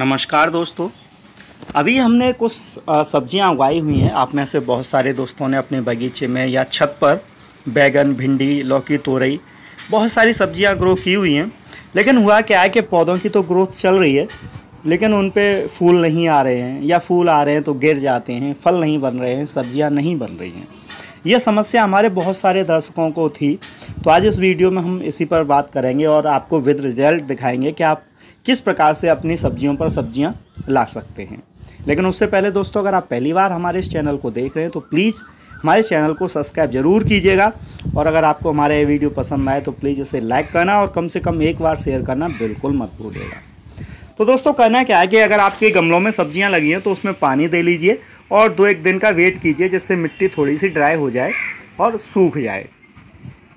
नमस्कार दोस्तों अभी हमने कुछ सब्जियां उगाई हुई हैं आप में से बहुत सारे दोस्तों ने अपने बगीचे में या छत पर बैगन भिंडी लौकी तोरई बहुत सारी सब्जियां ग्रो की हुई हैं लेकिन हुआ क्या है कि पौधों की तो ग्रोथ चल रही है लेकिन उन पर फूल नहीं आ रहे हैं या फूल आ रहे हैं तो गिर जाते हैं फल नहीं बन रहे हैं सब्ज़ियाँ नहीं बन रही हैं ये समस्या हमारे बहुत सारे दर्शकों को थी तो आज इस वीडियो में हम इसी पर बात करेंगे और आपको विद रिजल्ट दिखाएंगे कि आप किस प्रकार से अपनी सब्जियों पर सब्जियां ला सकते हैं लेकिन उससे पहले दोस्तों अगर आप पहली बार हमारे इस चैनल को देख रहे हैं तो प्लीज़ हमारे चैनल को सब्सक्राइब जरूर कीजिएगा और अगर आपको हमारा ये वीडियो पसंद आए तो प्लीज़ इसे लाइक करना और कम से कम एक बार शेयर करना बिल्कुल मत भूलिएगा तो दोस्तों कहना क्या है कि अगर आपके गमलों में सब्जियां लगी हैं तो उसमें पानी दे लीजिए और दो एक दिन का वेट कीजिए जिससे मिट्टी थोड़ी सी ड्राई हो जाए और सूख जाए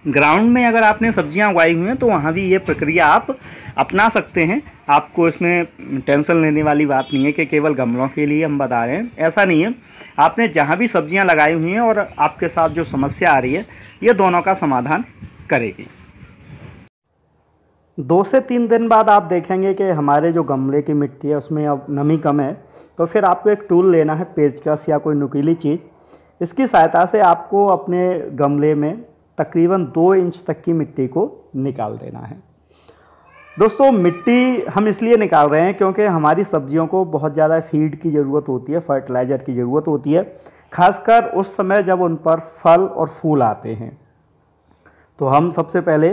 ग्राउंड में अगर आपने सब्जियां उगाई हुई हैं तो वहाँ भी ये प्रक्रिया आप अपना सकते हैं आपको इसमें टेंशन लेने वाली बात नहीं है कि केवल गमलों के लिए हम बता रहे हैं ऐसा नहीं है आपने जहाँ भी सब्जियां लगाई हुई हैं और आपके साथ जो समस्या आ रही है ये दोनों का समाधान करेगी दो से तीन दिन बाद आप देखेंगे कि हमारे जो गमले की मिट्टी है उसमें अब नमी कम है तो फिर आपको एक टूल लेना है पेचकस या कोई नुकीली चीज़ इसकी सहायता से आपको अपने गमले में तकरीबन दो इंच तक की मिट्टी को निकाल देना है दोस्तों मिट्टी हम इसलिए निकाल रहे हैं क्योंकि हमारी सब्जियों को बहुत ज़्यादा फीड की ज़रूरत होती है फर्टिलाइज़र की ज़रूरत होती है खासकर उस समय जब उन पर फल और फूल आते हैं तो हम सबसे पहले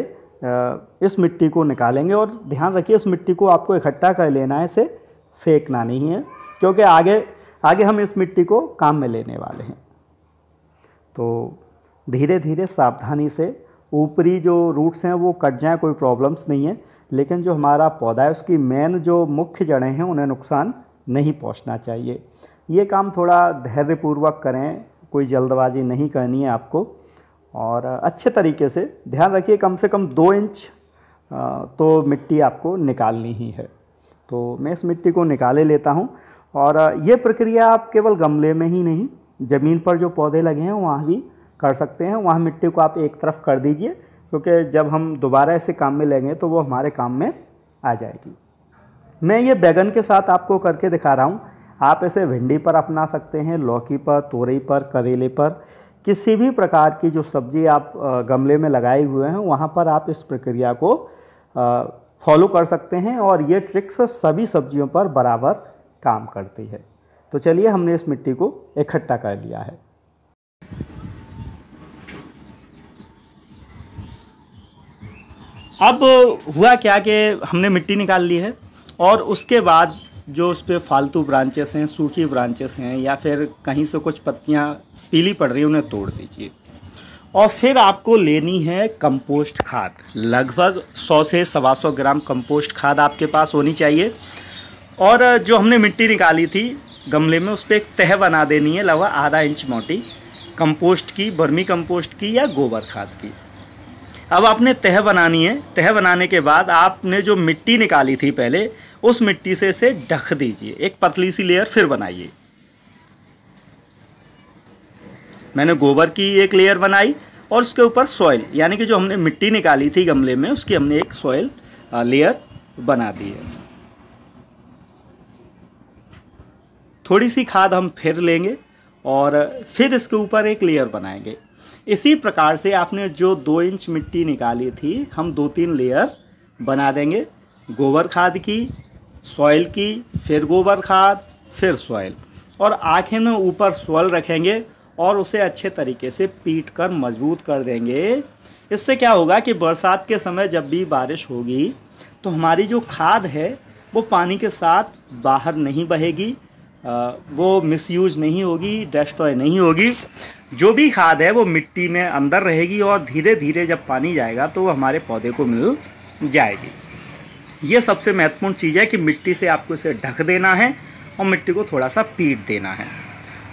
इस मिट्टी को निकालेंगे और ध्यान रखिए इस मिट्टी को आपको इकट्ठा कर लेना है इसे फेंकना नहीं है क्योंकि आगे आगे हम इस मिट्टी को काम में लेने वाले हैं तो धीरे धीरे सावधानी से ऊपरी जो रूट्स हैं वो कट जाएँ कोई प्रॉब्लम्स नहीं है लेकिन जो हमारा पौधा है उसकी मेन जो मुख्य जड़ें हैं उन्हें नुकसान नहीं पहुंचना चाहिए ये काम थोड़ा धैर्यपूर्वक करें कोई जल्दबाजी नहीं करनी है आपको और अच्छे तरीके से ध्यान रखिए कम से कम दो इंच तो मिट्टी आपको निकालनी ही है तो मैं इस मिट्टी को निकाले लेता हूँ और ये प्रक्रिया आप केवल गमले में ही नहीं ज़मीन पर जो पौधे लगे हैं वहाँ भी कर सकते हैं वहाँ मिट्टी को आप एक तरफ कर दीजिए क्योंकि जब हम दोबारा ऐसे काम में लेंगे तो वो हमारे काम में आ जाएगी मैं ये बैगन के साथ आपको करके दिखा रहा हूँ आप इसे भिंडी पर अपना सकते हैं लौकी पर तोरई पर करेले पर किसी भी प्रकार की जो सब्जी आप गमले में लगाए हुए हैं वहाँ पर आप इस प्रक्रिया को फॉलो कर सकते हैं और ये ट्रिक्स सभी सब्जियों पर बराबर काम करती है तो चलिए हमने इस मिट्टी को इकट्ठा कर लिया है अब हुआ क्या कि हमने मिट्टी निकाल ली है और उसके बाद जो उस पर फालतू ब्रांचेस हैं सूखी ब्रांचेस हैं या फिर कहीं से कुछ पत्तियां पीली पड़ रही है उन्हें तोड़ दीजिए और फिर आपको लेनी है कंपोस्ट खाद लगभग 100 से सवा सौ ग्राम कंपोस्ट खाद आपके पास होनी चाहिए और जो हमने मिट्टी निकाली थी गमले में उस पर एक तह बना देनी है लगभग आधा इंच मोटी कंपोस्ट की बर्मी कंपोस्ट की या गोबर खाद की अब आपने तह बनानी है तह बनाने के बाद आपने जो मिट्टी निकाली थी पहले उस मिट्टी से इसे ढक दीजिए एक पतली सी लेयर फिर बनाइए मैंने गोबर की एक लेयर बनाई और उसके ऊपर सॉइल यानी कि जो हमने मिट्टी निकाली थी गमले में उसकी हमने एक सॉइल लेयर बना दी है थोड़ी सी खाद हम फिर लेंगे और फिर इसके ऊपर एक लेयर बनाएंगे इसी प्रकार से आपने जो दो इंच मिट्टी निकाली थी हम दो तीन लेयर बना देंगे गोबर खाद की सॉइल की फिर गोबर खाद फिर सॉइल और आखिर में ऊपर सॉइल रखेंगे और उसे अच्छे तरीके से पीट कर मजबूत कर देंगे इससे क्या होगा कि बरसात के समय जब भी बारिश होगी तो हमारी जो खाद है वो पानी के साथ बाहर नहीं बहेगी वो मिसयूज नहीं होगी डेस्ट्रॉय नहीं होगी जो भी खाद है वो मिट्टी में अंदर रहेगी और धीरे धीरे जब पानी जाएगा तो वो हमारे पौधे को मिल जाएगी ये सबसे महत्वपूर्ण चीज़ है कि मिट्टी से आपको इसे ढक देना है और मिट्टी को थोड़ा सा पीट देना है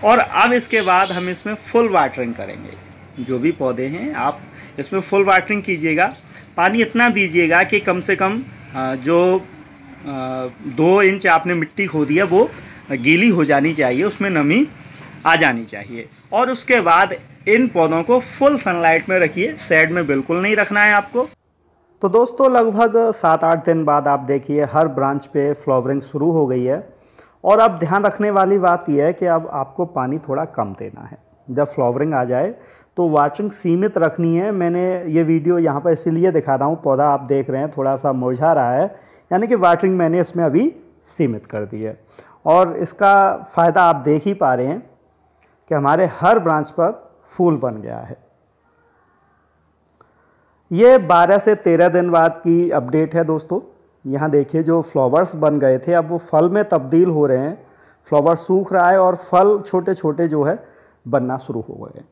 और अब इसके बाद हम इसमें फुल वाटरिंग करेंगे जो भी पौधे हैं आप इसमें फुल वाटरिंग कीजिएगा पानी इतना दीजिएगा कि कम से कम जो दो इंच आपने मिट्टी खो दिया वो गीली हो जानी चाहिए उसमें नमी आ जानी चाहिए और उसके बाद इन पौधों को फुल सनलाइट में रखिए सैड में बिल्कुल नहीं रखना है आपको तो दोस्तों लगभग सात आठ दिन बाद आप देखिए हर ब्रांच पे फ्लावरिंग शुरू हो गई है और अब ध्यान रखने वाली बात यह है कि अब आपको पानी थोड़ा कम देना है जब फ्लावरिंग आ जाए तो वाटरिंग सीमित रखनी है मैंने ये वीडियो यहाँ पर इसीलिए दिखा रहा हूँ पौधा आप देख रहे हैं थोड़ा सा मुरझा रहा है यानी कि वाटरिंग मैंने इसमें अभी सीमित कर दी है और इसका फ़ायदा आप देख ही पा रहे हैं कि हमारे हर ब्रांच पर फूल बन गया है ये 12 से 13 दिन बाद की अपडेट है दोस्तों यहाँ देखिए जो फ्लावर्स बन गए थे अब वो फल में तब्दील हो रहे हैं फ्लावर सूख रहा है और फल छोटे छोटे जो है बनना शुरू हो गए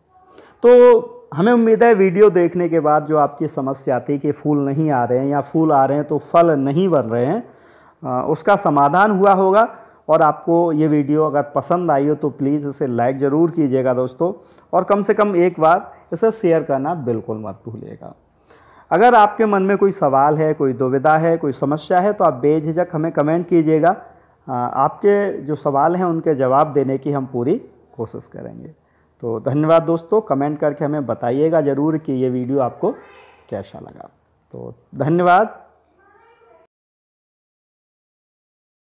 तो हमें उम्मीद है वीडियो देखने के बाद जो आपकी समस्या थी कि फूल नहीं आ रहे हैं या फूल आ रहे हैं तो फल नहीं बन रहे हैं उसका समाधान हुआ होगा और आपको ये वीडियो अगर पसंद आई हो तो प्लीज़ इसे लाइक ज़रूर कीजिएगा दोस्तों और कम से कम एक बार इसे शेयर करना बिल्कुल मत भूलिएगा अगर आपके मन में कोई सवाल है कोई दुविधा है कोई समस्या है तो आप बेझिझक हमें कमेंट कीजिएगा आपके जो सवाल हैं उनके जवाब देने की हम पूरी कोशिश करेंगे तो धन्यवाद दोस्तों कमेंट करके हमें बताइएगा ज़रूर कि ये वीडियो आपको कैसा लगा तो धन्यवाद